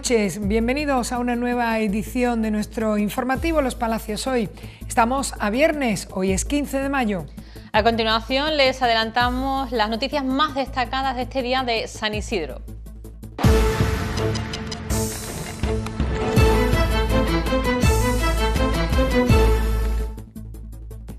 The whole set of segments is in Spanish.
noches, bienvenidos a una nueva edición de nuestro informativo Los Palacios Hoy. Estamos a viernes, hoy es 15 de mayo. A continuación les adelantamos las noticias más destacadas de este día de San Isidro.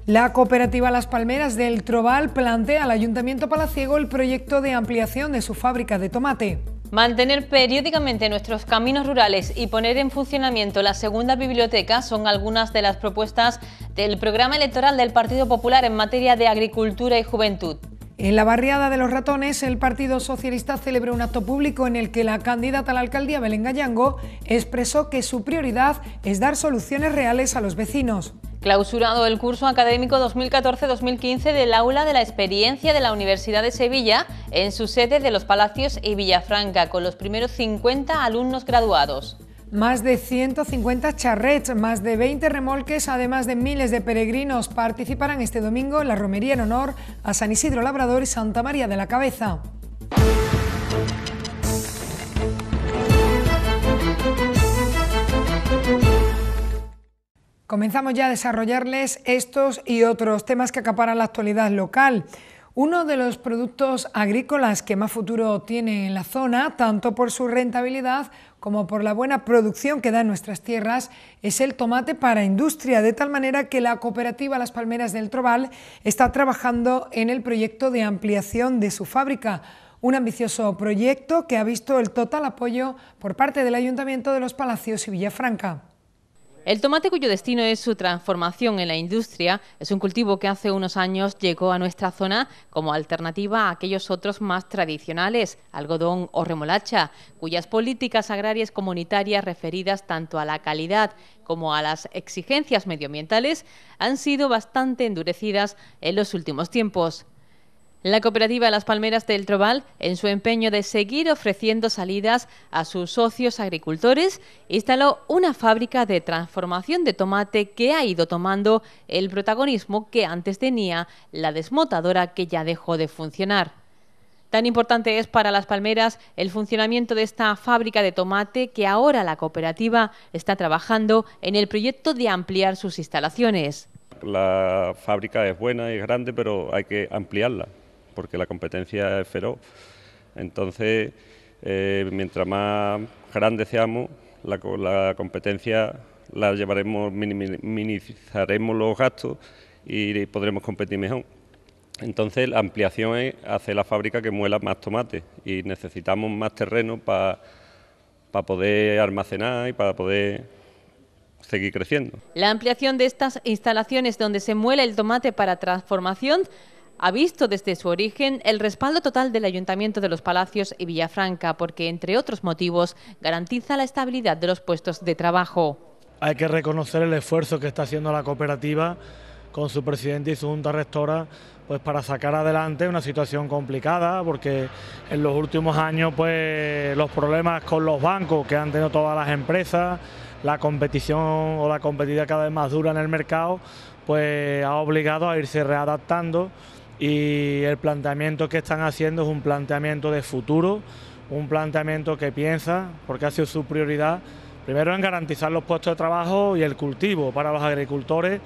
La cooperativa Las Palmeras del Trobal plantea al Ayuntamiento Palaciego el proyecto de ampliación de su fábrica de tomate. Mantener periódicamente nuestros caminos rurales y poner en funcionamiento la segunda biblioteca son algunas de las propuestas del programa electoral del Partido Popular en materia de agricultura y juventud. En la barriada de los ratones, el Partido Socialista celebró un acto público en el que la candidata a la alcaldía, Belén Gallango, expresó que su prioridad es dar soluciones reales a los vecinos. Clausurado el curso académico 2014-2015 del Aula de la Experiencia de la Universidad de Sevilla en su sede de Los Palacios y Villafranca con los primeros 50 alumnos graduados. Más de 150 charrets, más de 20 remolques, además de miles de peregrinos participarán este domingo en la romería en honor a San Isidro Labrador y Santa María de la Cabeza. Comenzamos ya a desarrollarles estos y otros temas que acaparan la actualidad local. Uno de los productos agrícolas que más futuro tiene en la zona, tanto por su rentabilidad como por la buena producción que da en nuestras tierras, es el tomate para industria, de tal manera que la cooperativa Las Palmeras del Trobal está trabajando en el proyecto de ampliación de su fábrica, un ambicioso proyecto que ha visto el total apoyo por parte del Ayuntamiento de los Palacios y Villafranca. El tomate cuyo destino es su transformación en la industria es un cultivo que hace unos años llegó a nuestra zona como alternativa a aquellos otros más tradicionales, algodón o remolacha, cuyas políticas agrarias comunitarias referidas tanto a la calidad como a las exigencias medioambientales han sido bastante endurecidas en los últimos tiempos. La cooperativa Las Palmeras del Trobal, en su empeño de seguir ofreciendo salidas a sus socios agricultores, instaló una fábrica de transformación de tomate que ha ido tomando el protagonismo que antes tenía la desmotadora que ya dejó de funcionar. Tan importante es para las palmeras el funcionamiento de esta fábrica de tomate que ahora la cooperativa está trabajando en el proyecto de ampliar sus instalaciones. La fábrica es buena y grande, pero hay que ampliarla porque la competencia es feroz. Entonces, eh, mientras más grande seamos, la, competencia la llevaremos, minimizaremos los gastos y podremos competir mejor. Entonces la ampliación es hacer la fábrica que muela más tomate... y necesitamos más terreno para poder almacenar y para poder seguir creciendo. La ampliación de estas instalaciones donde se muela el tomate para transformación ha visto desde su origen el respaldo total del Ayuntamiento de los Palacios y Villafranca, porque, entre otros motivos, garantiza la estabilidad de los puestos de trabajo. Hay que reconocer el esfuerzo que está haciendo la cooperativa con su presidente y su junta rectora pues para sacar adelante una situación complicada porque en los últimos años pues los problemas con los bancos que han tenido todas las empresas la competición o la competida cada vez más dura en el mercado pues ha obligado a irse readaptando y el planteamiento que están haciendo es un planteamiento de futuro, un planteamiento que piensa, porque ha sido su prioridad, primero en garantizar los puestos de trabajo y el cultivo para los agricultores,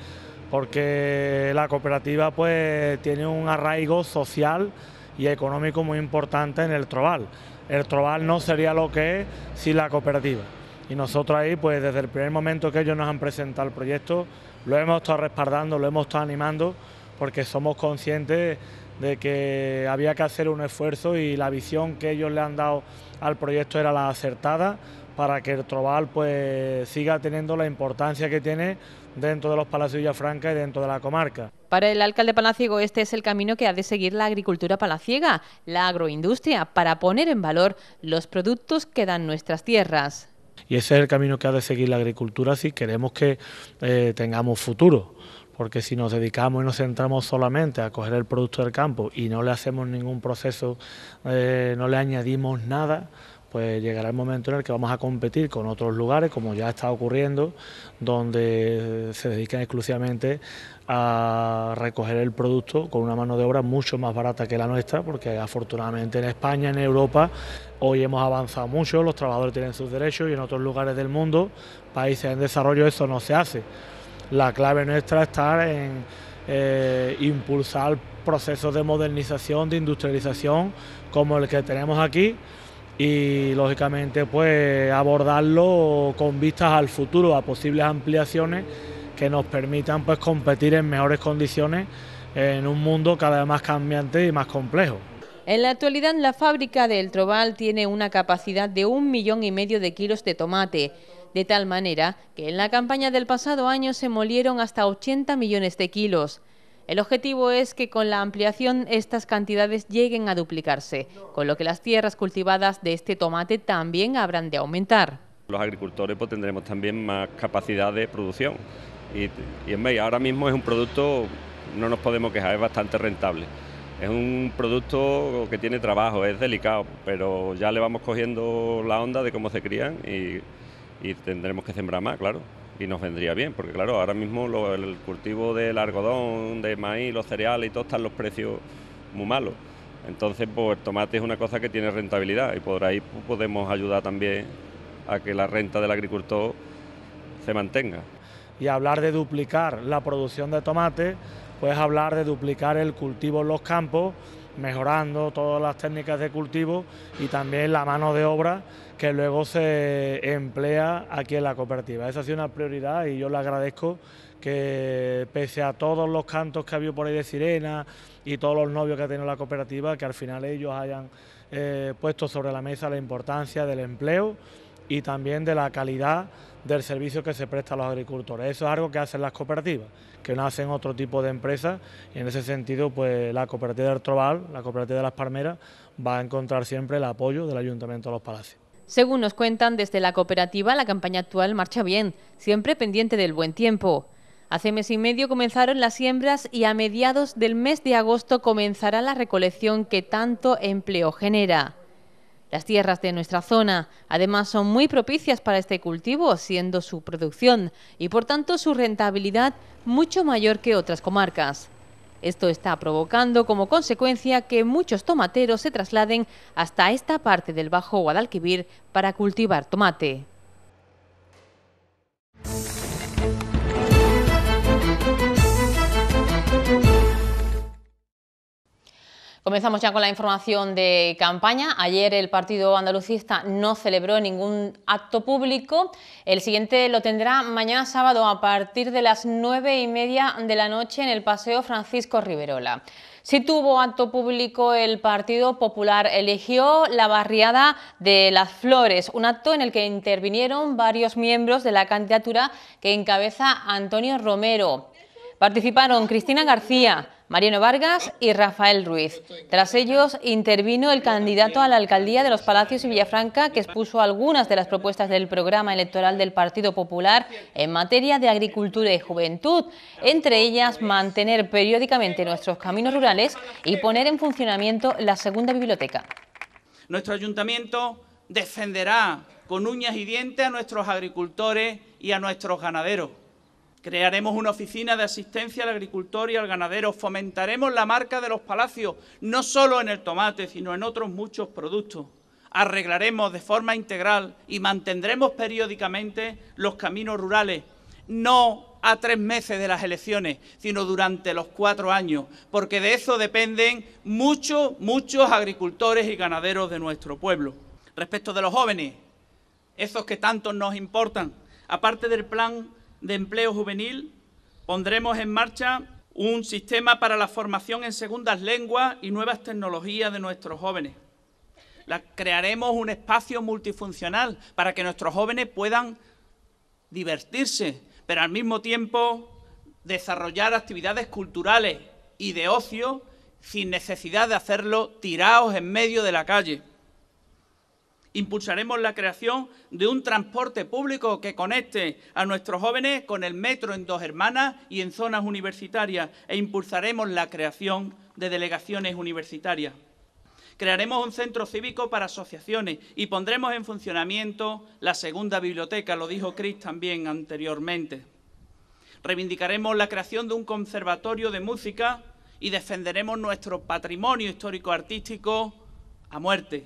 porque la cooperativa pues tiene un arraigo social y económico muy importante en el Trobal. El Trobal no sería lo que es sin la cooperativa. Y nosotros ahí, pues desde el primer momento que ellos nos han presentado el proyecto, lo hemos estado respaldando, lo hemos estado animando porque somos conscientes de que había que hacer un esfuerzo y la visión que ellos le han dado al proyecto era la acertada para que el Trobal pues siga teniendo la importancia que tiene dentro de los Palacios Villafranca y dentro de la comarca. Para el alcalde palaciego este es el camino que ha de seguir la agricultura palaciega, la agroindustria, para poner en valor los productos que dan nuestras tierras. Y ese es el camino que ha de seguir la agricultura si queremos que eh, tengamos futuro porque si nos dedicamos y nos centramos solamente a coger el producto del campo y no le hacemos ningún proceso, eh, no le añadimos nada, pues llegará el momento en el que vamos a competir con otros lugares, como ya está ocurriendo, donde se dedican exclusivamente a recoger el producto con una mano de obra mucho más barata que la nuestra, porque afortunadamente en España, en Europa, hoy hemos avanzado mucho, los trabajadores tienen sus derechos y en otros lugares del mundo, países en desarrollo, eso no se hace. La clave nuestra está en eh, impulsar procesos de modernización, de industrialización, como el que tenemos aquí, y lógicamente pues abordarlo con vistas al futuro, a posibles ampliaciones que nos permitan pues competir en mejores condiciones en un mundo cada vez más cambiante y más complejo. En la actualidad la fábrica del Trobal tiene una capacidad de un millón y medio de kilos de tomate de tal manera que en la campaña del pasado año se molieron hasta 80 millones de kilos. El objetivo es que con la ampliación estas cantidades lleguen a duplicarse, con lo que las tierras cultivadas de este tomate también habrán de aumentar. Los agricultores pues, tendremos también más capacidad de producción y, en vez, ahora mismo es un producto, no nos podemos quejar, es bastante rentable. Es un producto que tiene trabajo, es delicado, pero ya le vamos cogiendo la onda de cómo se crían y y tendremos que sembrar más, claro. Y nos vendría bien, porque claro, ahora mismo el cultivo del algodón, de maíz, los cereales y todo están los precios muy malos. Entonces, pues el tomate es una cosa que tiene rentabilidad y por ahí podemos ayudar también a que la renta del agricultor se mantenga. Y hablar de duplicar la producción de tomate, pues hablar de duplicar el cultivo en los campos, mejorando todas las técnicas de cultivo y también la mano de obra que luego se emplea aquí en la cooperativa. Esa ha sido una prioridad y yo le agradezco que pese a todos los cantos que ha habido por ahí de sirena y todos los novios que ha tenido la cooperativa, que al final ellos hayan eh, puesto sobre la mesa la importancia del empleo y también de la calidad del servicio que se presta a los agricultores. Eso es algo que hacen las cooperativas, que no hacen otro tipo de empresas y en ese sentido pues la cooperativa del Trobal, la cooperativa de las Palmeras, va a encontrar siempre el apoyo del Ayuntamiento de los Palacios. Según nos cuentan desde la cooperativa, la campaña actual marcha bien, siempre pendiente del buen tiempo. Hace mes y medio comenzaron las siembras y a mediados del mes de agosto comenzará la recolección que tanto empleo genera. Las tierras de nuestra zona además son muy propicias para este cultivo, siendo su producción y por tanto su rentabilidad mucho mayor que otras comarcas. Esto está provocando como consecuencia que muchos tomateros se trasladen hasta esta parte del Bajo Guadalquivir para cultivar tomate. Comenzamos ya con la información de campaña. Ayer el Partido Andalucista no celebró ningún acto público. El siguiente lo tendrá mañana sábado a partir de las nueve y media de la noche en el Paseo Francisco Riverola. Si tuvo acto público el Partido Popular. Eligió la barriada de las Flores, un acto en el que intervinieron varios miembros de la candidatura que encabeza Antonio Romero. Participaron Cristina García, Mariano Vargas y Rafael Ruiz. Tras ellos intervino el candidato a la alcaldía de los Palacios y Villafranca que expuso algunas de las propuestas del programa electoral del Partido Popular en materia de agricultura y juventud, entre ellas mantener periódicamente nuestros caminos rurales y poner en funcionamiento la segunda biblioteca. Nuestro ayuntamiento defenderá con uñas y dientes a nuestros agricultores y a nuestros ganaderos. Crearemos una oficina de asistencia al agricultor y al ganadero. Fomentaremos la marca de los palacios, no solo en el tomate, sino en otros muchos productos. Arreglaremos de forma integral y mantendremos periódicamente los caminos rurales, no a tres meses de las elecciones, sino durante los cuatro años, porque de eso dependen muchos, muchos agricultores y ganaderos de nuestro pueblo. Respecto de los jóvenes, esos que tanto nos importan, aparte del plan de Empleo Juvenil pondremos en marcha un sistema para la formación en segundas lenguas y nuevas tecnologías de nuestros jóvenes. crearemos un espacio multifuncional para que nuestros jóvenes puedan divertirse, pero al mismo tiempo desarrollar actividades culturales y de ocio sin necesidad de hacerlo tirados en medio de la calle. Impulsaremos la creación de un transporte público que conecte a nuestros jóvenes con el metro en Dos Hermanas y en zonas universitarias e impulsaremos la creación de delegaciones universitarias. Crearemos un centro cívico para asociaciones y pondremos en funcionamiento la segunda biblioteca, lo dijo Chris también anteriormente. Reivindicaremos la creación de un conservatorio de música y defenderemos nuestro patrimonio histórico-artístico a muerte.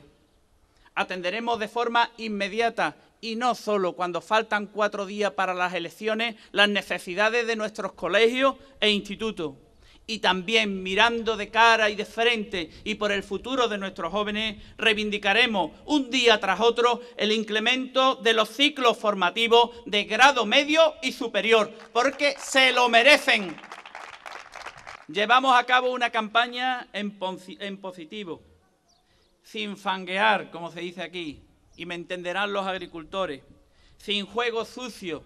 Atenderemos de forma inmediata y no solo cuando faltan cuatro días para las elecciones las necesidades de nuestros colegios e institutos. Y también mirando de cara y de frente y por el futuro de nuestros jóvenes, reivindicaremos un día tras otro el incremento de los ciclos formativos de grado medio y superior, porque se lo merecen. Llevamos a cabo una campaña en, positivo, sin fanguear, como se dice aquí, y me entenderán los agricultores, sin juego sucio.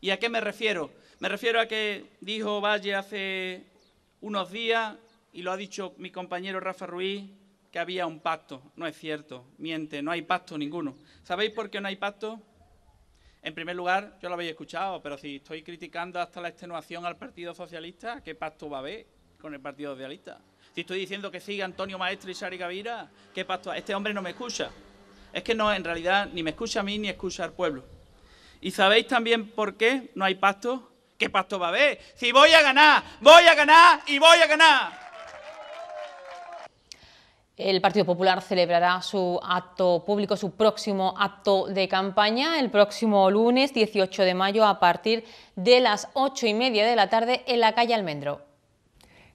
¿Y a qué me refiero? Me refiero a que dijo Valle hace unos días, y lo ha dicho mi compañero Rafa Ruiz, que había un pacto. No es cierto, miente, no hay pacto ninguno. ¿Sabéis por qué no hay pacto? En primer lugar, yo lo habéis escuchado, pero si estoy criticando hasta la extenuación al Partido Socialista, ¿qué pacto va a haber con el Partido Socialista? Si estoy diciendo que sigue Antonio Maestre y Sari Gavira, ¿qué pacto? Este hombre no me escucha. Es que no, en realidad, ni me escucha a mí ni escucha al pueblo. ¿Y sabéis también por qué no hay pacto? ¿Qué pacto va a haber? Si voy a ganar, voy a ganar y voy a ganar. El Partido Popular celebrará su acto público, su próximo acto de campaña, el próximo lunes 18 de mayo a partir de las ocho y media de la tarde en la calle Almendro.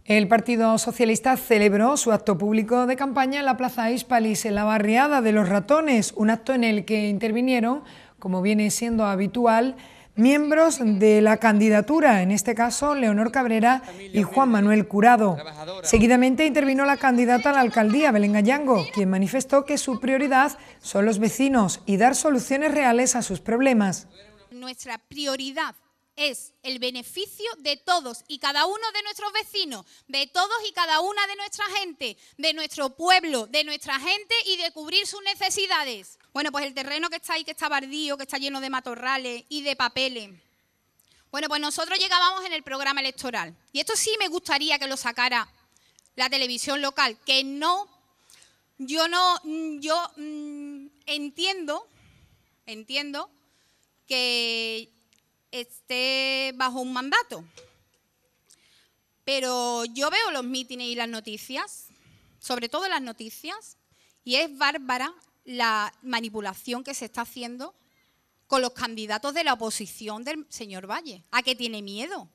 El Partido Socialista celebró su acto público de campaña en la Plaza Hispalis, en la barriada de los ratones, un acto en el que intervinieron, como viene siendo habitual, miembros de la candidatura, en este caso Leonor Cabrera y Juan Manuel Curado. Seguidamente intervino la candidata a la alcaldía, Belén Gallango, quien manifestó que su prioridad son los vecinos y dar soluciones reales a sus problemas. Nuestra prioridad es el beneficio de todos y cada uno de nuestros vecinos, de todos y cada una de nuestra gente, de nuestro pueblo, de nuestra gente y de cubrir sus necesidades. Bueno, pues el terreno que está ahí, que está bardío, que está lleno de matorrales y de papeles. Bueno, pues nosotros llegábamos en el programa electoral. Y esto sí me gustaría que lo sacara la televisión local, que no, yo no, mm, yo mm, entiendo, entiendo que esté bajo un mandato. Pero yo veo los mítines y las noticias, sobre todo las noticias, y es bárbara la manipulación que se está haciendo con los candidatos de la oposición del señor Valle. ¿A qué tiene miedo?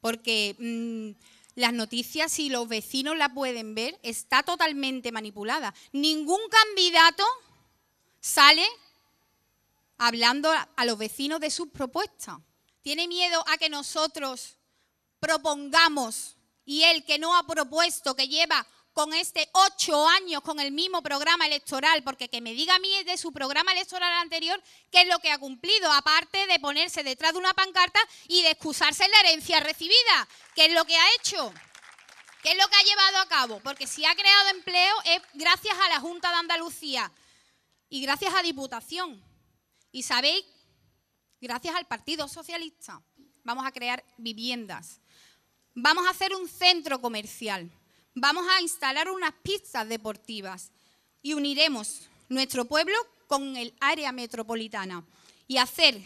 Porque mm, las noticias, si los vecinos la pueden ver, está totalmente manipulada. Ningún candidato sale hablando a los vecinos de sus propuestas. Tiene miedo a que nosotros propongamos y él que no ha propuesto, que lleva con este ocho años con el mismo programa electoral, porque que me diga a mí de su programa electoral anterior qué es lo que ha cumplido, aparte de ponerse detrás de una pancarta y de excusarse en la herencia recibida, qué es lo que ha hecho, qué es lo que ha llevado a cabo, porque si ha creado empleo es gracias a la Junta de Andalucía y gracias a Diputación. Y sabéis, gracias al Partido Socialista, vamos a crear viviendas. Vamos a hacer un centro comercial. Vamos a instalar unas pistas deportivas y uniremos nuestro pueblo con el área metropolitana y hacer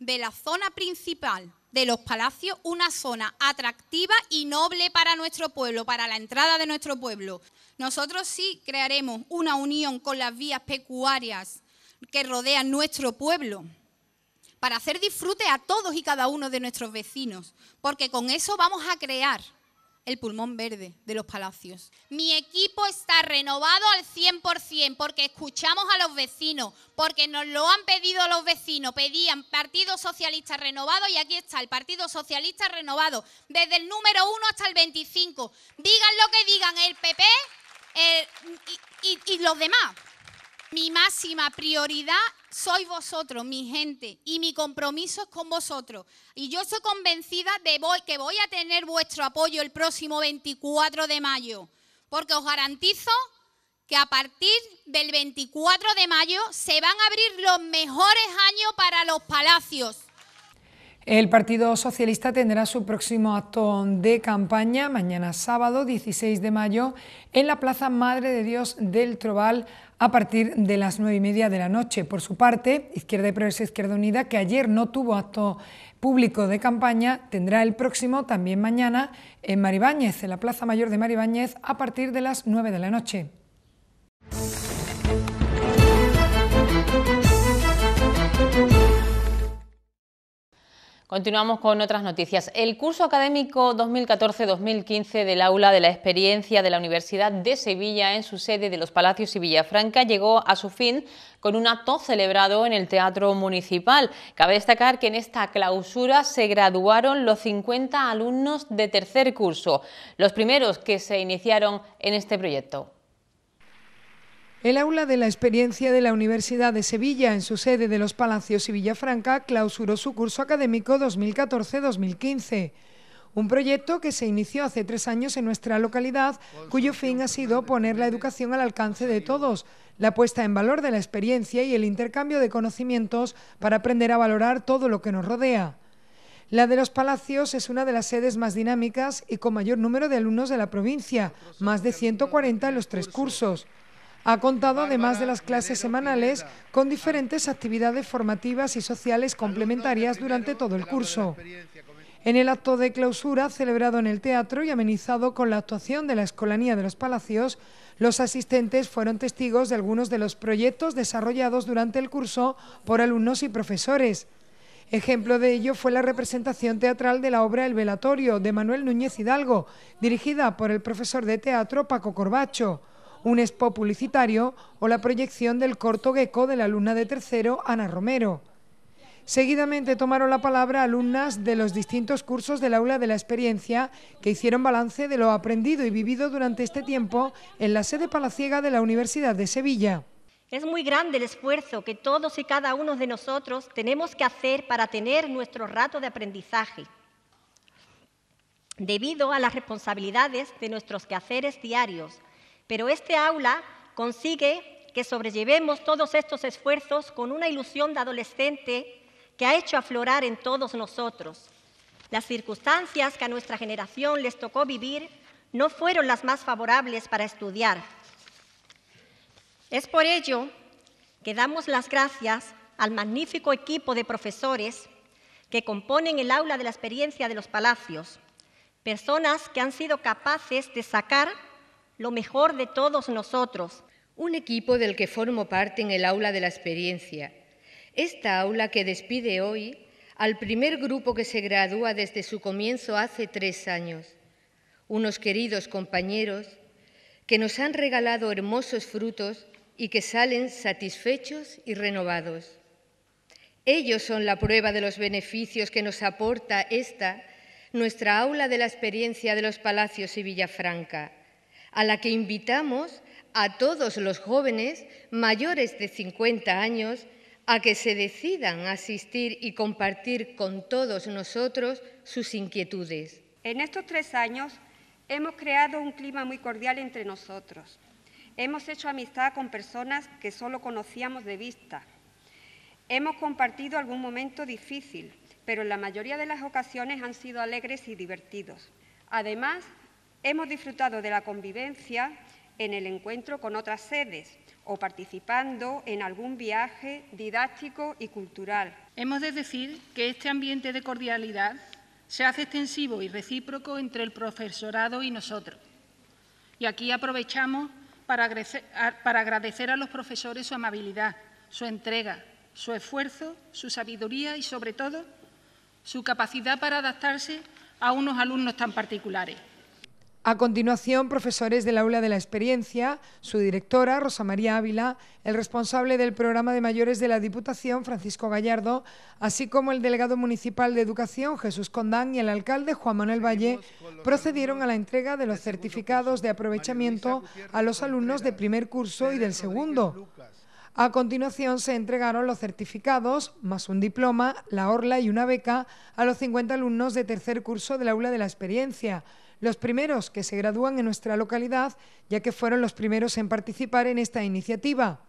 de la zona principal de los palacios una zona atractiva y noble para nuestro pueblo, para la entrada de nuestro pueblo. Nosotros sí crearemos una unión con las vías pecuarias que rodean nuestro pueblo, para hacer disfrute a todos y cada uno de nuestros vecinos, porque con eso vamos a crear el pulmón verde de los palacios. Mi equipo está renovado al 100% porque escuchamos a los vecinos, porque nos lo han pedido los vecinos, pedían Partido Socialista renovado y aquí está el Partido Socialista renovado, desde el número 1 hasta el 25. Digan lo que digan el PP y los demás, mi máxima prioridad soy vosotros, mi gente, y mi compromiso es con vosotros. Y yo soy convencida de que voy a tener vuestro apoyo el próximo 24 de mayo, porque os garantizo que a partir del 24 de mayo se van a abrir los mejores años para los palacios. El Partido Socialista tendrá su próximo acto de campaña mañana sábado 16 de mayo en la Plaza Madre de Dios del Trobal a partir de las nueve y media de la noche. Por su parte, Izquierda y Progreso Izquierda Unida, que ayer no tuvo acto público de campaña, tendrá el próximo también mañana en Maribáñez, en la Plaza Mayor de Maribáñez, a partir de las 9 de la noche. Continuamos con otras noticias. El curso académico 2014-2015 del aula de la experiencia de la Universidad de Sevilla en su sede de los Palacios y Villafranca llegó a su fin con un acto celebrado en el Teatro Municipal. Cabe destacar que en esta clausura se graduaron los 50 alumnos de tercer curso, los primeros que se iniciaron en este proyecto. El aula de la experiencia de la Universidad de Sevilla en su sede de los Palacios y Villafranca clausuró su curso académico 2014-2015. Un proyecto que se inició hace tres años en nuestra localidad, cuyo fin ha sido poner la educación al alcance de todos, la puesta en valor de la experiencia y el intercambio de conocimientos para aprender a valorar todo lo que nos rodea. La de los Palacios es una de las sedes más dinámicas y con mayor número de alumnos de la provincia, más de 140 en los tres cursos. Ha contado, además de las clases semanales, con diferentes actividades formativas y sociales complementarias durante todo el curso. En el acto de clausura, celebrado en el teatro y amenizado con la actuación de la Escolanía de los Palacios, los asistentes fueron testigos de algunos de los proyectos desarrollados durante el curso por alumnos y profesores. Ejemplo de ello fue la representación teatral de la obra El Velatorio de Manuel Núñez Hidalgo, dirigida por el profesor de teatro Paco Corbacho un expo publicitario o la proyección del corto gecko de la alumna de tercero, Ana Romero. Seguidamente tomaron la palabra alumnas de los distintos cursos del aula de la experiencia que hicieron balance de lo aprendido y vivido durante este tiempo en la sede palaciega de la Universidad de Sevilla. Es muy grande el esfuerzo que todos y cada uno de nosotros tenemos que hacer para tener nuestro rato de aprendizaje, debido a las responsabilidades de nuestros quehaceres diarios, pero este aula consigue que sobrellevemos todos estos esfuerzos con una ilusión de adolescente que ha hecho aflorar en todos nosotros. Las circunstancias que a nuestra generación les tocó vivir no fueron las más favorables para estudiar. Es por ello que damos las gracias al magnífico equipo de profesores que componen el aula de la experiencia de los palacios, personas que han sido capaces de sacar lo mejor de todos nosotros. Un equipo del que formo parte en el aula de la experiencia. Esta aula que despide hoy al primer grupo que se gradúa desde su comienzo hace tres años. Unos queridos compañeros que nos han regalado hermosos frutos y que salen satisfechos y renovados. Ellos son la prueba de los beneficios que nos aporta esta, nuestra aula de la experiencia de los palacios y Villafranca a la que invitamos a todos los jóvenes mayores de 50 años a que se decidan a asistir y compartir con todos nosotros sus inquietudes. En estos tres años hemos creado un clima muy cordial entre nosotros. Hemos hecho amistad con personas que solo conocíamos de vista. Hemos compartido algún momento difícil, pero en la mayoría de las ocasiones han sido alegres y divertidos. Además, Hemos disfrutado de la convivencia en el encuentro con otras sedes o participando en algún viaje didáctico y cultural. Hemos de decir que este ambiente de cordialidad se hace extensivo y recíproco entre el profesorado y nosotros. Y aquí aprovechamos para agradecer a los profesores su amabilidad, su entrega, su esfuerzo, su sabiduría y, sobre todo, su capacidad para adaptarse a unos alumnos tan particulares. A continuación, profesores del Aula de la Experiencia, su directora, Rosa María Ávila, el responsable del programa de mayores de la Diputación, Francisco Gallardo, así como el delegado municipal de Educación, Jesús Condán, y el alcalde, Juan Manuel Valle, procedieron a la entrega de los certificados de aprovechamiento a los alumnos de primer curso y del segundo. A continuación se entregaron los certificados, más un diploma, la orla y una beca a los 50 alumnos de tercer curso del Aula de la Experiencia los primeros que se gradúan en nuestra localidad, ya que fueron los primeros en participar en esta iniciativa.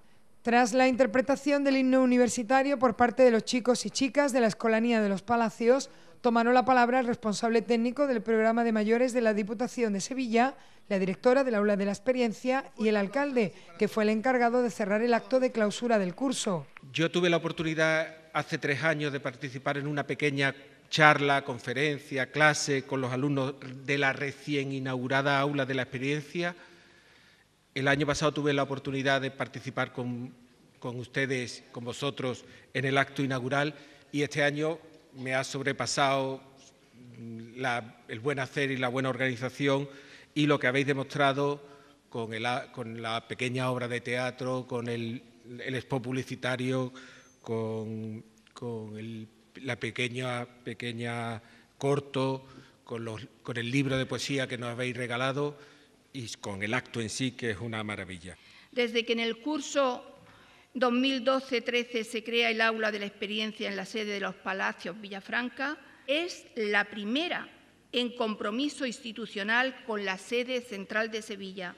Tras la interpretación del himno universitario por parte de los chicos y chicas de la Escolanía de los Palacios, tomaron la palabra el responsable técnico del programa de mayores de la Diputación de Sevilla, la directora del aula de la experiencia y el alcalde, que fue el encargado de cerrar el acto de clausura del curso. Yo tuve la oportunidad hace tres años de participar en una pequeña charla, conferencia, clase con los alumnos de la recién inaugurada aula de la experiencia. El año pasado tuve la oportunidad de participar con, ustedes, con vosotros, en el acto inaugural y este año me ha sobrepasado el buen hacer y la buena organización y lo que habéis demostrado con, con la pequeña obra de teatro, con el, el expo publicitario, con, con el la pequeña, pequeña corto, con, los, con el libro de poesía que nos habéis regalado y con el acto en sí, que es una maravilla. Desde que en el curso 2012-13 se crea el aula de la experiencia en la sede de los Palacios Villafranca, es la primera en compromiso institucional con la sede central de Sevilla,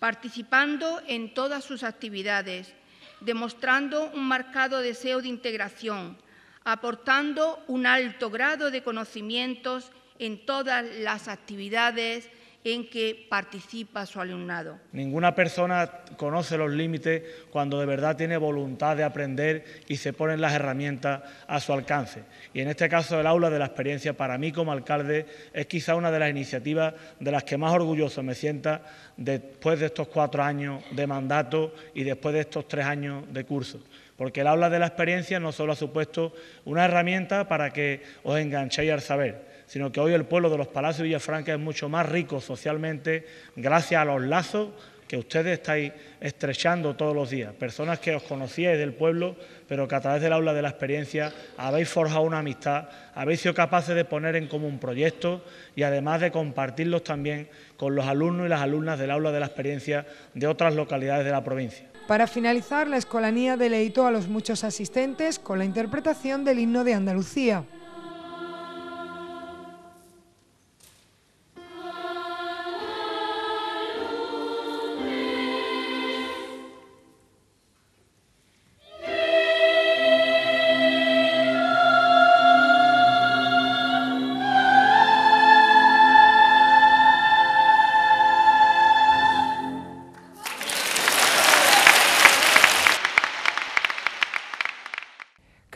participando en todas sus actividades, demostrando un marcado deseo de integración, aportando un alto grado de conocimientos en todas las actividades en que participa su alumnado. Ninguna persona conoce los límites cuando de verdad tiene voluntad de aprender y se ponen las herramientas a su alcance. Y en este caso el aula de la experiencia para mí como alcalde es quizá una de las iniciativas de las que más orgulloso me sienta después de estos cuatro años de mandato y después de estos tres años de curso porque el aula de la experiencia no solo ha supuesto una herramienta para que os enganchéis al saber, sino que hoy el pueblo de los Palacios Villafranca es mucho más rico socialmente gracias a los lazos que ustedes estáis estrechando todos los días, personas que os conocíais del pueblo, pero que a través del aula de la experiencia habéis forjado una amistad, habéis sido capaces de poner en común proyectos y además de compartirlos también con los alumnos y las alumnas del aula de la experiencia de otras localidades de la provincia. Para finalizar, la escolanía deleitó a los muchos asistentes con la interpretación del himno de Andalucía.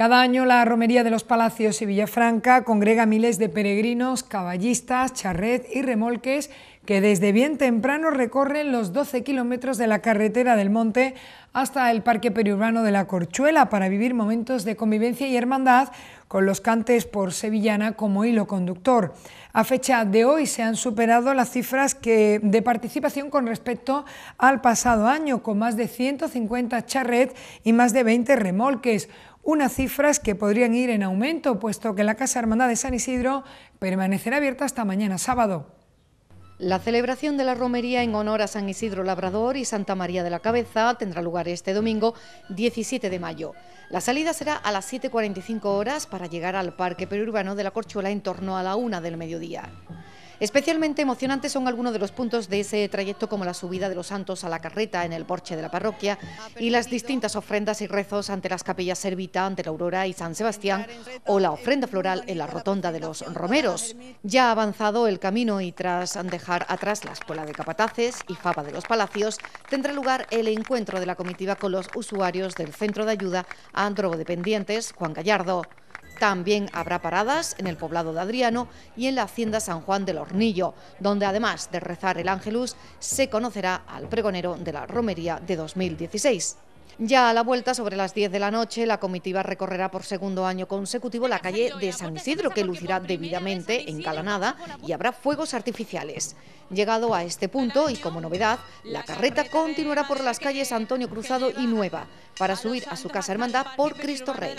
Cada año la Romería de los Palacios y Villafranca congrega miles de peregrinos, caballistas, charret y remolques que desde bien temprano recorren los 12 kilómetros de la carretera del monte hasta el Parque Periurbano de la Corchuela para vivir momentos de convivencia y hermandad con los cantes por Sevillana como hilo conductor. A fecha de hoy se han superado las cifras de participación con respecto al pasado año, con más de 150 charret y más de 20 remolques unas cifras que podrían ir en aumento, puesto que la Casa Hermandad de San Isidro permanecerá abierta hasta mañana sábado. La celebración de la romería en honor a San Isidro Labrador y Santa María de la Cabeza tendrá lugar este domingo 17 de mayo. La salida será a las 7.45 horas para llegar al Parque Perurbano de la Corchuela en torno a la una del mediodía. Especialmente emocionantes son algunos de los puntos de ese trayecto como la subida de los santos a la carreta en el porche de la parroquia y las distintas ofrendas y rezos ante las capillas Servita, ante la Aurora y San Sebastián o la ofrenda floral en la rotonda de los Romeros. Ya avanzado el camino y tras dejar atrás la escuela de capataces y Fapa de los palacios, tendrá lugar el encuentro de la comitiva con los usuarios del Centro de Ayuda a dependientes Juan Gallardo. También habrá paradas en el poblado de Adriano y en la hacienda San Juan del Hornillo, donde además de rezar el Ángelus, se conocerá al pregonero de la romería de 2016. Ya a la vuelta, sobre las 10 de la noche, la comitiva recorrerá por segundo año consecutivo la calle de San Isidro, que lucirá debidamente encalanada y habrá fuegos artificiales. Llegado a este punto, y como novedad, la carreta continuará por las calles Antonio Cruzado y Nueva, para subir a su casa hermandad por Cristo Rey.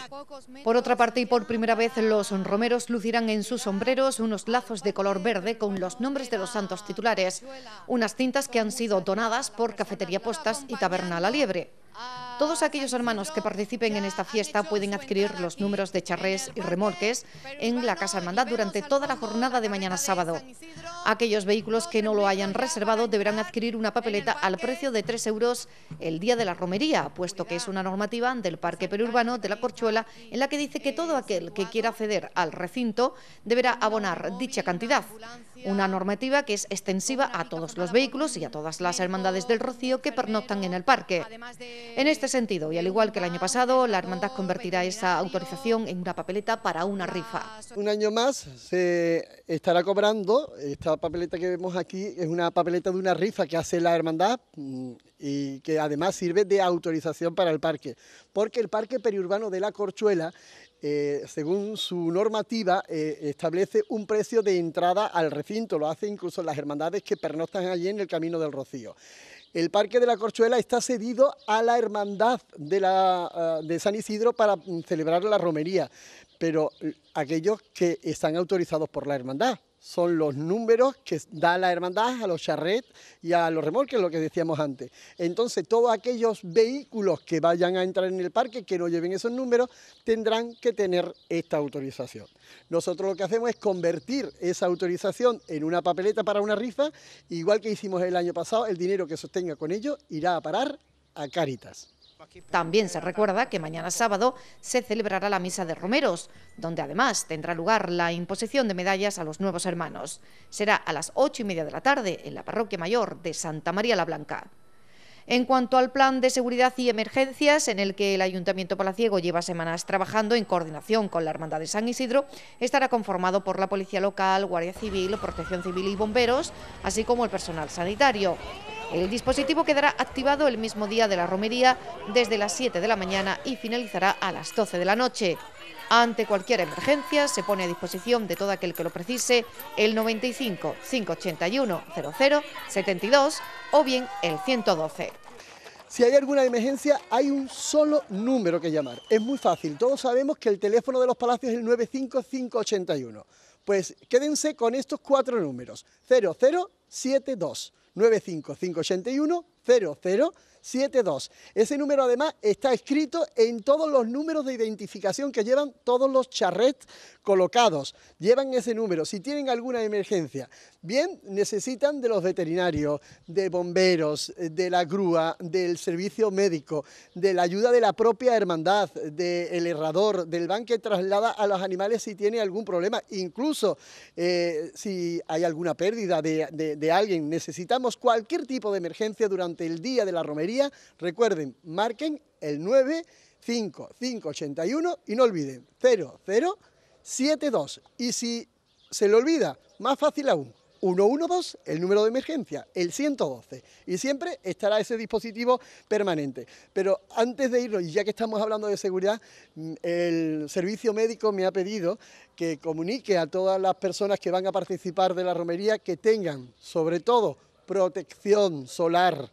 Por otra parte, y por primera vez, los romeros lucirán en sus sombreros unos lazos de color verde con los nombres de los santos titulares, unas cintas que han sido donadas por Cafetería Postas y Taberna La Liebre. Uh, Todos aquellos hermanos que participen en esta fiesta pueden adquirir los números de charrés y remolques en la Casa Hermandad durante toda la jornada de mañana sábado. Aquellos vehículos que no lo hayan reservado deberán adquirir una papeleta al precio de 3 euros el día de la romería, puesto que es una normativa del Parque Perurbano de la Corchuela en la que dice que todo aquel que quiera acceder al recinto deberá abonar dicha cantidad. Una normativa que es extensiva a todos los vehículos y a todas las hermandades del Rocío que pernoctan en el parque. Este este sentido, y al igual que el año pasado, la hermandad convertirá esa autorización en una papeleta para una rifa. Un año más se estará cobrando, esta papeleta que vemos aquí es una papeleta de una rifa que hace la hermandad mm, y que además sirve de autorización para el parque, porque el parque periurbano de la Corchuela eh, según su normativa, eh, establece un precio de entrada al recinto, lo hace incluso las hermandades que pernoctan allí en el Camino del Rocío. El Parque de la Corchuela está cedido a la Hermandad de, la, ah, de San Isidro para mm, celebrar la romería, pero eh, aquellos que están autorizados por la Hermandad son los números que da la hermandad a los charret y a los remolques, lo que decíamos antes. Entonces, todos aquellos vehículos que vayan a entrar en el parque que no lleven esos números tendrán que tener esta autorización. Nosotros lo que hacemos es convertir esa autorización en una papeleta para una rifa, igual que hicimos el año pasado, el dinero que sostenga con ello irá a parar a Cáritas. También se recuerda que mañana sábado se celebrará la Misa de Romeros, donde además tendrá lugar la imposición de medallas a los nuevos hermanos. Será a las ocho y media de la tarde en la Parroquia Mayor de Santa María la Blanca. En cuanto al plan de seguridad y emergencias, en el que el Ayuntamiento Palaciego lleva semanas trabajando en coordinación con la Hermandad de San Isidro, estará conformado por la Policía Local, Guardia Civil, Protección Civil y Bomberos, así como el personal sanitario. El dispositivo quedará activado el mismo día de la romería desde las 7 de la mañana y finalizará a las 12 de la noche. Ante cualquier emergencia se pone a disposición de todo aquel que lo precise el 95 581 00 72 o bien el 112. Si hay alguna emergencia, hay un solo número que llamar. Es muy fácil. Todos sabemos que el teléfono de los palacios es el 95581. Pues quédense con estos cuatro números. 0072, 95581, 00... 72. Ese número además está escrito en todos los números de identificación que llevan todos los charrets colocados. Llevan ese número. Si tienen alguna emergencia, bien, necesitan de los veterinarios, de bomberos, eh, de la grúa, del servicio médico, de la ayuda de la propia hermandad, del herrador, del van que traslada a los animales si tiene algún problema, incluso eh, si hay alguna pérdida de alguien. Necesitamos cualquier tipo de emergencia durante el día de la romería Recuerden, marquen el 95581 y no olviden 0072. Y si se le olvida, más fácil aún, 112, el número de emergencia, el 112. Y siempre estará ese dispositivo permanente. Pero antes de irnos, y ya que estamos hablando de seguridad, mm, el servicio médico me ha pedido que comunique a todas las personas que van a participar de la romería que tengan, sobre todo, protección solar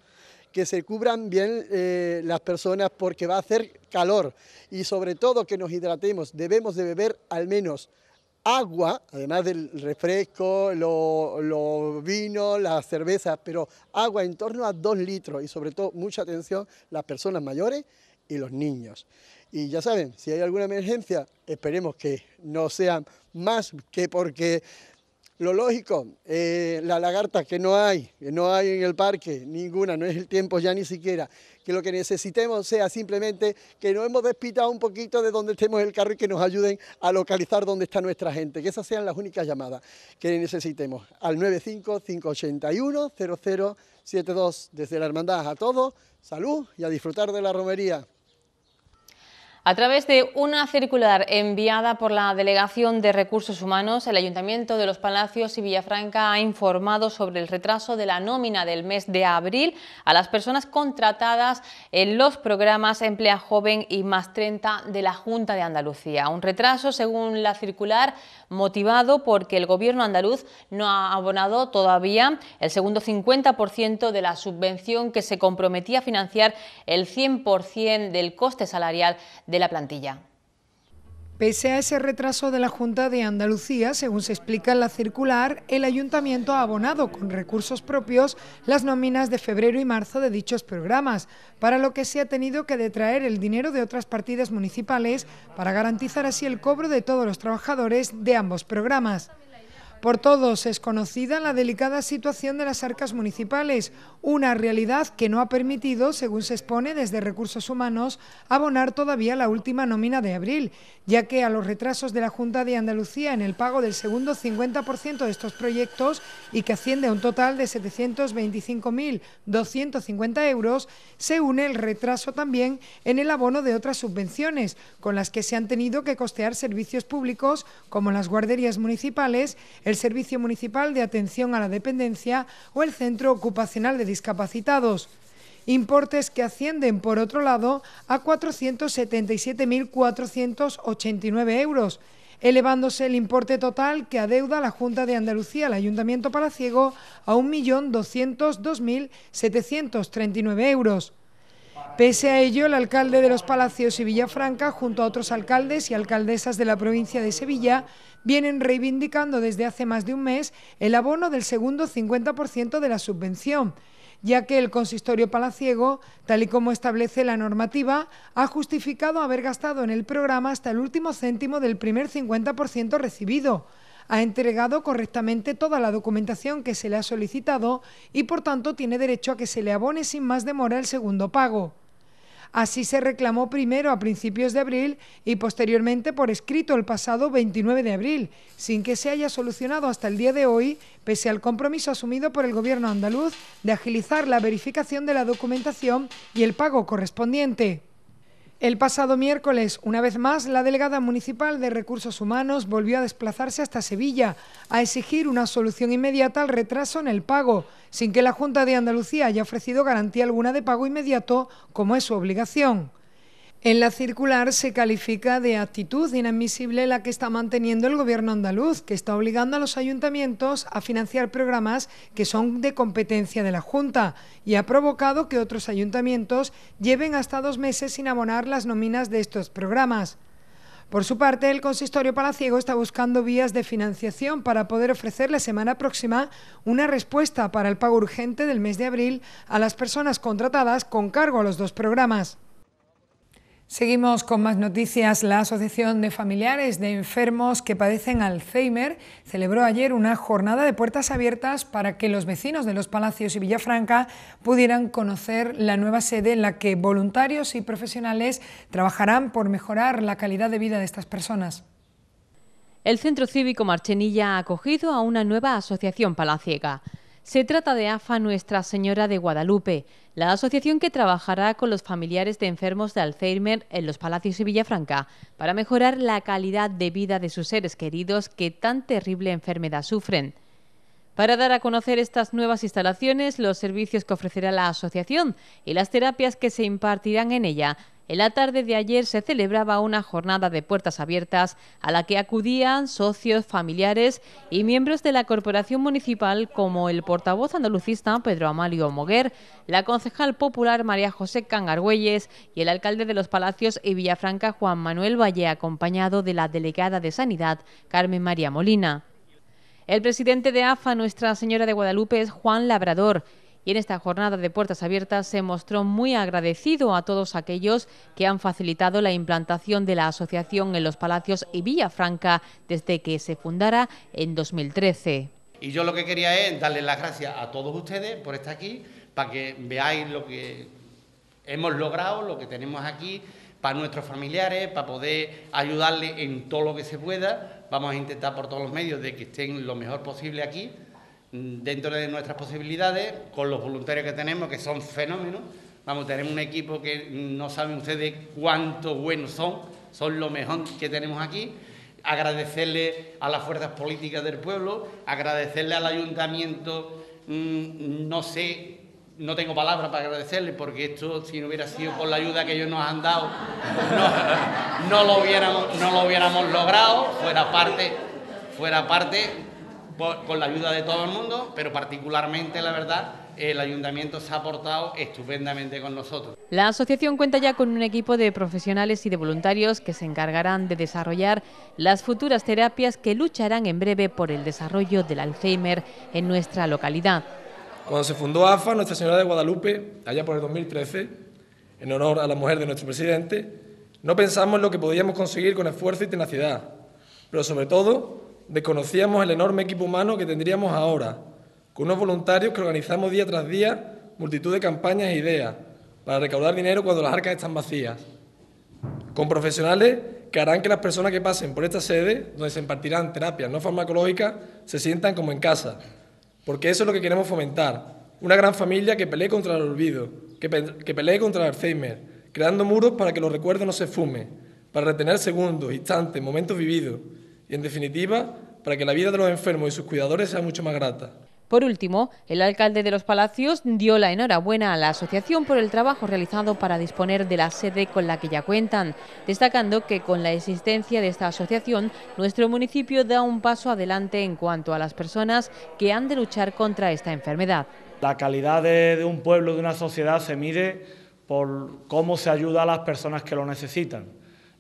que se cubran bien eh, las personas porque va a hacer calor y sobre todo que nos hidratemos. Debemos de beber al menos agua, además del refresco, los vinos, las cervezas, pero agua en torno a dos litros y sobre todo mucha atención las personas mayores y los niños. Y ya saben, si hay alguna emergencia, esperemos que no sea más que porque lo lógico, eh, la lagarta que no hay, que no hay en el parque, ninguna, no es el tiempo ya ni siquiera, que lo que necesitemos sea simplemente que nos hemos despitado un poquito de donde estemos el carro y que nos ayuden a localizar dónde está nuestra gente, que esas sean las únicas llamadas que necesitemos al 581 0072 desde la Hermandad. A todos, salud y a disfrutar de la romería. A través de una circular enviada por la Delegación de Recursos Humanos, el Ayuntamiento de Los Palacios y Villafranca ha informado sobre el retraso de la nómina del mes de abril a las personas contratadas en los programas Emplea Joven y Más 30 de la Junta de Andalucía. Un retraso, según la circular, motivado porque el Gobierno andaluz no ha abonado todavía el segundo 50% de la subvención que se comprometía a financiar el 100% del coste salarial la plantilla. Pese a ese retraso de la Junta de Andalucía, según se explica en la circular, el ayuntamiento ha abonado con recursos propios las nóminas de febrero y marzo de dichos programas, para lo que se ha tenido que detraer el dinero de otras partidas municipales para garantizar así el cobro de todos los trabajadores de ambos programas. Por todos es conocida la delicada situación de las arcas municipales, una realidad que no ha permitido, según se expone desde Recursos Humanos, abonar todavía la última nómina de abril, ya que a los retrasos de la Junta de Andalucía en el pago del segundo 50% de estos proyectos y que asciende a un total de 725.250 euros, se une el retraso también en el abono de otras subvenciones, con las que se han tenido que costear servicios públicos como las guarderías municipales, el Servicio Municipal de Atención a la Dependencia o el Centro Ocupacional de Discapacitados importes que ascienden, por otro lado, a 477.489 euros, elevándose el importe total que adeuda la Junta de Andalucía al Ayuntamiento Palaciego a 1.202.739 euros. Pese a ello, el alcalde de los Palacios y Villafranca, junto a otros alcaldes y alcaldesas de la provincia de Sevilla, vienen reivindicando desde hace más de un mes el abono del segundo 50% de la subvención, ya que el consistorio palaciego, tal y como establece la normativa, ha justificado haber gastado en el programa hasta el último céntimo del primer 50% recibido ha entregado correctamente toda la documentación que se le ha solicitado y por tanto tiene derecho a que se le abone sin más demora el segundo pago. Así se reclamó primero a principios de abril y posteriormente por escrito el pasado 29 de abril, sin que se haya solucionado hasta el día de hoy, pese al compromiso asumido por el Gobierno andaluz de agilizar la verificación de la documentación y el pago correspondiente. El pasado miércoles, una vez más, la delegada municipal de Recursos Humanos volvió a desplazarse hasta Sevilla a exigir una solución inmediata al retraso en el pago, sin que la Junta de Andalucía haya ofrecido garantía alguna de pago inmediato, como es su obligación. En la circular se califica de actitud inadmisible la que está manteniendo el gobierno andaluz, que está obligando a los ayuntamientos a financiar programas que son de competencia de la Junta y ha provocado que otros ayuntamientos lleven hasta dos meses sin abonar las nóminas de estos programas. Por su parte, el consistorio palaciego está buscando vías de financiación para poder ofrecer la semana próxima una respuesta para el pago urgente del mes de abril a las personas contratadas con cargo a los dos programas. Seguimos con más noticias. La Asociación de Familiares de Enfermos que padecen Alzheimer celebró ayer una jornada de puertas abiertas para que los vecinos de Los Palacios y Villafranca pudieran conocer la nueva sede en la que voluntarios y profesionales trabajarán por mejorar la calidad de vida de estas personas. El Centro Cívico Marchenilla ha acogido a una nueva asociación palaciega. Se trata de AFA Nuestra Señora de Guadalupe, la asociación que trabajará con los familiares de enfermos de Alzheimer en los Palacios y Villafranca para mejorar la calidad de vida de sus seres queridos que tan terrible enfermedad sufren. Para dar a conocer estas nuevas instalaciones, los servicios que ofrecerá la asociación y las terapias que se impartirán en ella, en la tarde de ayer se celebraba una jornada de puertas abiertas a la que acudían socios, familiares y miembros de la Corporación Municipal como el portavoz andalucista Pedro Amalio Moguer, la concejal popular María José Cangargüelles y el alcalde de Los Palacios y Villafranca Juan Manuel Valle, acompañado de la delegada de Sanidad Carmen María Molina. El presidente de AFA, Nuestra Señora de Guadalupe, es Juan Labrador y en esta jornada de puertas abiertas se mostró muy agradecido a todos aquellos que han facilitado la implantación de la asociación en los Palacios y Villafranca desde que se fundara en 2013. Y yo lo que quería es darle las gracias a todos ustedes por estar aquí, para que veáis lo que hemos logrado, lo que tenemos aquí, para nuestros familiares, para poder ayudarles en todo lo que se pueda. Vamos a intentar por todos los medios de que estén lo mejor posible aquí. Mm, dentro de nuestras posibilidades, con los voluntarios que tenemos, que son fenómenos. Vamos, tenemos un equipo que no saben ustedes cuánto buenos son, son los mejor que tenemos aquí. Agradecerle a las fuerzas políticas del pueblo, agradecerle al ayuntamiento, mm, no sé no tengo palabras para agradecerle porque esto, si no hubiera sido con la ayuda que ellos nos han dado, no, lo, hubiéramos, no lo hubiéramos logrado, fuera parte, fuera parte con la ayuda de todo el mundo, pero particularmente, la verdad, el ayuntamiento se ha aportado... estupendamente con nosotros. La asociación cuenta ya con un equipo de profesionales y de voluntarios que se encargarán de desarrollar las futuras terapias que lucharán en breve por el desarrollo del Alzheimer en nuestra localidad. Cuando se fundó AFA, Nuestra Señora de Guadalupe, allá por el 2013, en honor a la mujer de nuestro presidente, no pensamos en lo que podíamos conseguir con esfuerzo y tenacidad, pero sobre todo desconocíamos el enorme equipo humano que tendríamos ahora, con unos voluntarios que organizamos día tras día multitud de campañas e ideas para recaudar dinero cuando las arcas están vacías, con profesionales que harán que las personas que pasen por esta sede, donde se impartirán terapias no farmacológicas, se sientan como en casa, porque eso es lo que queremos fomentar, una gran familia que pelee contra el olvido, que, pelee contra el Alzheimer, creando muros para que los recuerdos no se fumen, para retener segundos, instantes, momentos vividos, en definitiva, para que la vida de los enfermos y sus cuidadores sea mucho más grata. Por último, el alcalde de Los Palacios dio la enhorabuena a la asociación por el trabajo realizado para disponer de la sede con la que ya cuentan, destacando que con la existencia de esta asociación, nuestro municipio da un paso adelante en cuanto a las personas que han de luchar contra esta enfermedad. La calidad de un pueblo, de una sociedad, se mide por cómo se ayuda a las personas que lo necesitan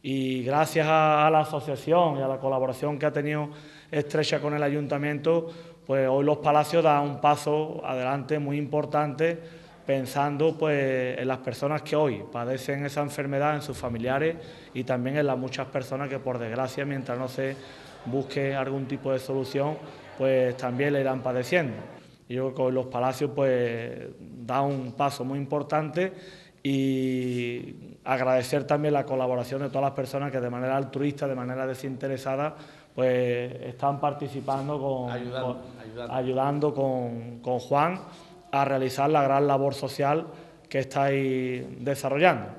y gracias a, la asociación y a la colaboración que ha tenido estrecha con el ayuntamiento, pues hoy los palacios da un paso adelante muy importante pensando pues en las personas que hoy padecen esa enfermedad, en sus familiares y también en las muchas personas que por desgracia mientras no se busque algún tipo de solución, pues también le irán padeciendo. Yo creo que hoy los palacios pues ...da un paso muy importante y agradecer también la colaboración de todas las personas que de manera altruista, de manera desinteresada, pues están participando con, ayudando, con, con, Juan a realizar la gran labor social que estáis desarrollando.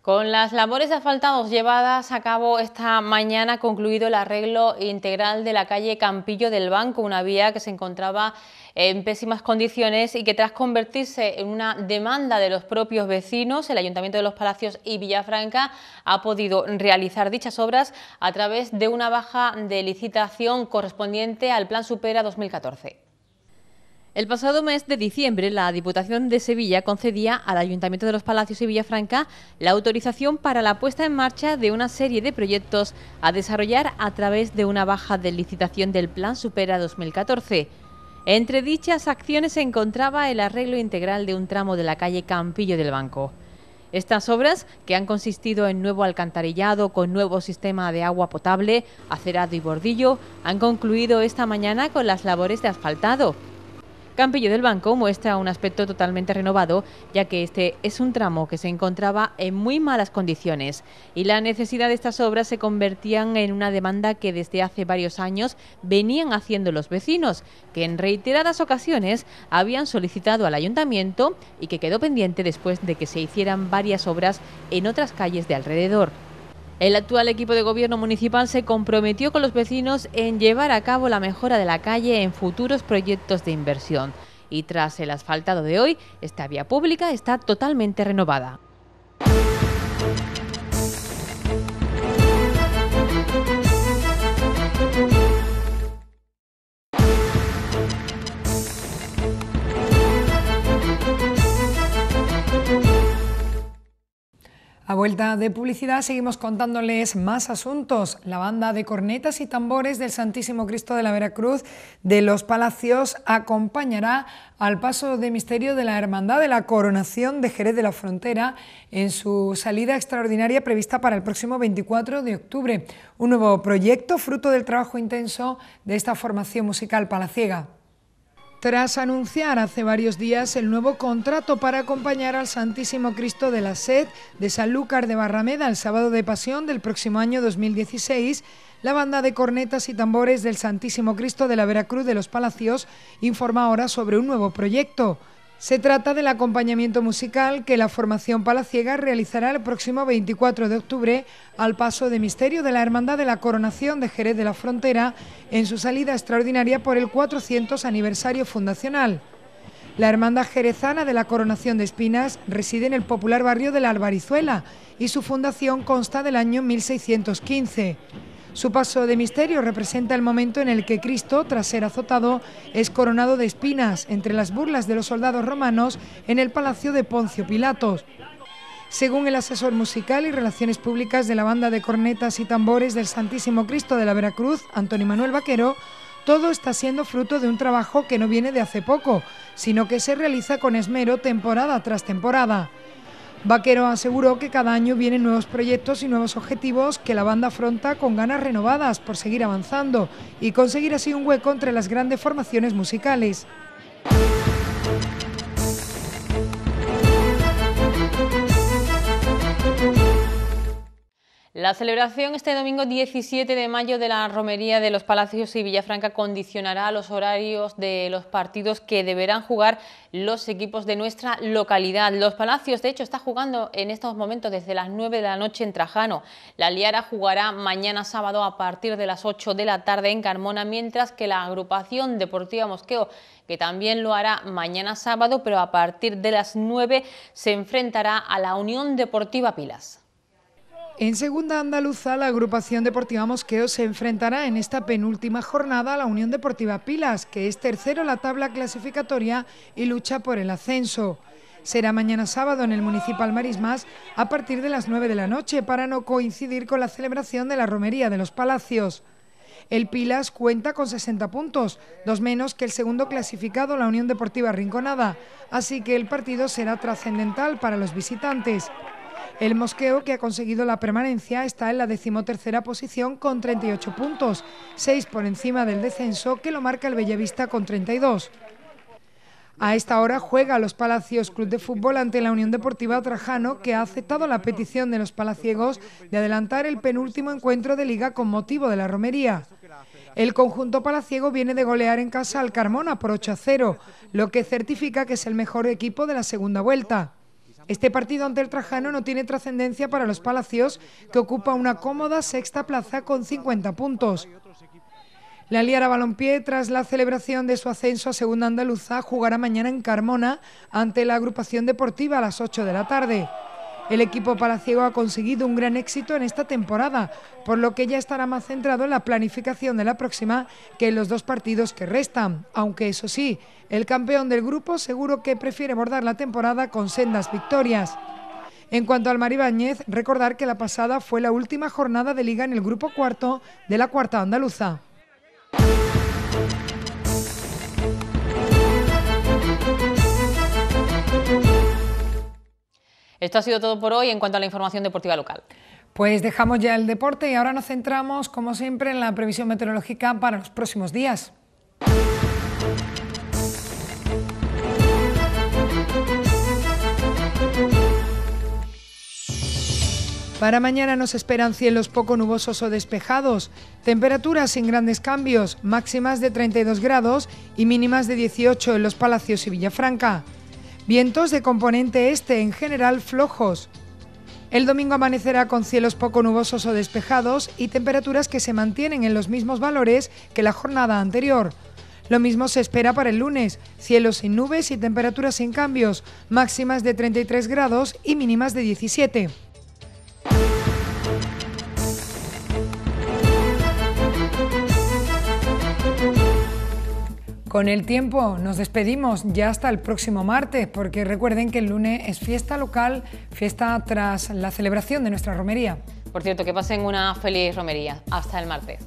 Con las labores de asfaltados llevadas a cabo esta mañana concluido el arreglo integral de la calle Campillo del Banco, una vía que se encontraba en pésimas condiciones y que tras convertirse en una demanda de los propios vecinos, el Ayuntamiento de los Palacios y Villafranca ha podido realizar dichas obras a través de una baja de licitación correspondiente al Plan Supera 2014. El pasado mes de diciembre, la Diputación de Sevilla concedía al Ayuntamiento de los Palacios y Villafranca la autorización para la puesta en marcha de una serie de proyectos a desarrollar a través de una baja de licitación del Plan Supera 2014. Entre dichas acciones se encontraba el arreglo integral de un tramo de la calle Campillo del Banco. Estas obras, que han consistido en nuevo alcantarillado con nuevo sistema de agua potable, acerado y bordillo, han concluido esta mañana con las labores de asfaltado, Campillo del Banco muestra un aspecto totalmente renovado, ya que este es un tramo que se encontraba en muy malas condiciones y la necesidad de estas obras se convertían en una demanda que desde hace varios años venían haciendo los vecinos, que en reiteradas ocasiones habían solicitado al ayuntamiento y que quedó pendiente después de que se hicieran varias obras en otras calles de alrededor. El actual equipo de gobierno municipal se comprometió con los vecinos en llevar a cabo la mejora de la calle en futuros proyectos de inversión. Y tras el asfaltado de hoy, esta vía pública está totalmente renovada. vuelta de publicidad seguimos contándoles más asuntos. La banda de cornetas y tambores del Santísimo Cristo de la Veracruz de los Palacios acompañará al paso de misterio de la Hermandad de la Coronación de Jerez de la Frontera en su salida extraordinaria prevista para el próximo 24 de octubre. Un nuevo proyecto fruto del trabajo intenso de esta formación musical palaciega tras anunciar hace varios días el nuevo contrato para acompañar al Santísimo Cristo de la Sed de Sanlúcar de Barrameda el sábado de Pasión del próximo año 2016, la banda de cornetas y tambores del Santísimo Cristo de la Veracruz de los Palacios informa ahora sobre un nuevo proyecto. Se trata del acompañamiento musical que la formación palaciega realizará el próximo 24 de octubre al paso de misterio de la Hermandad de la Coronación de Jerez de la Frontera en su salida extraordinaria por el 400 aniversario fundacional. La hermandad jerezana de la Coronación de Espinas reside en el popular barrio de la Albarizuela y su fundación consta del año 1615. Su paso de misterio representa el momento en el que Cristo, tras ser azotado, es coronado de espinas entre las burlas de los soldados romanos en el palacio de Poncio Pilatos. Según el asesor musical y relaciones públicas de la banda de cornetas y tambores del Santísimo Cristo de la Veracruz, Antonio Manuel Vaquero, todo está siendo fruto de un trabajo que no viene de hace poco, sino que se realiza con esmero temporada tras temporada. Vaquero aseguró que cada año vienen nuevos proyectos y nuevos objetivos que la banda afronta con ganas renovadas por seguir avanzando y conseguir así un hueco entre las grandes formaciones musicales. La celebración este domingo 17 de mayo de la Romería de los Palacios y Villafranca condicionará los horarios de los partidos que deberán jugar los equipos de nuestra localidad. Los Palacios, de hecho, está jugando en estos momentos desde las 9 de la noche en Trajano. La Liara jugará mañana sábado a partir de las 8 de la tarde en Carmona, mientras que la agrupación Deportiva Mosqueo, que también lo hará mañana sábado, pero a partir de las 9 se enfrentará a la Unión Deportiva Pilas. En segunda andaluza, la agrupación deportiva Mosqueo se enfrentará en esta penúltima jornada a la Unión Deportiva Pilas, que es tercero en la tabla clasificatoria y lucha por el ascenso. Será mañana sábado en el Municipal Marismas a partir de las 9 de la noche para no coincidir con la celebración de la Romería de los Palacios. El Pilas cuenta con 60 puntos, dos menos que el segundo clasificado, la Unión Deportiva Rinconada, así que el partido será trascendental para los visitantes. El mosqueo, que ha conseguido la permanencia, está en la decimotercera posición con 38 puntos, 6 por encima del descenso que lo marca el Bellavista con 32. A esta hora juega los Palacios Club de Fútbol ante la Unión Deportiva Trajano, que ha aceptado la petición de los palaciegos de adelantar el penúltimo encuentro de liga con motivo de la romería. El conjunto palaciego viene de golear en casa al Carmona por 8 0, lo que certifica que es el mejor equipo de la segunda vuelta. Este partido ante el Trajano no tiene trascendencia para los Palacios, que ocupa una cómoda sexta plaza con 50 puntos. La Liara Balompié, tras la celebración de su ascenso a Segunda Andaluza, jugará mañana en Carmona ante la agrupación deportiva a las 8 de la tarde. El equipo palaciego ha conseguido un gran éxito en esta temporada, por lo que ya estará más centrado en la planificación de la próxima que en los dos partidos que restan. Aunque eso sí, el campeón del grupo seguro que prefiere abordar la temporada con sendas victorias. En cuanto al Maribáñez, recordar que la pasada fue la última jornada de liga en el grupo cuarto de la cuarta andaluza. Esto ha sido todo por hoy en cuanto a la información deportiva local. Pues dejamos ya el deporte y ahora nos centramos, como siempre, en la previsión meteorológica para los próximos días. Para mañana nos esperan cielos poco nubosos o despejados, temperaturas sin grandes cambios, máximas de 32 grados y mínimas de 18 en los Palacios y Villafranca. Vientos de componente este, en general flojos. El domingo amanecerá con cielos poco nubosos o despejados y temperaturas que se mantienen en los mismos valores que la jornada anterior. Lo mismo se espera para el lunes, cielos sin nubes y temperaturas sin cambios, máximas de 33 grados y mínimas de 17. con el tiempo nos despedimos ya hasta el próximo martes, porque recuerden que el lunes es fiesta local, fiesta tras la celebración de nuestra romería. Por cierto, que pasen una feliz romería. Hasta el martes.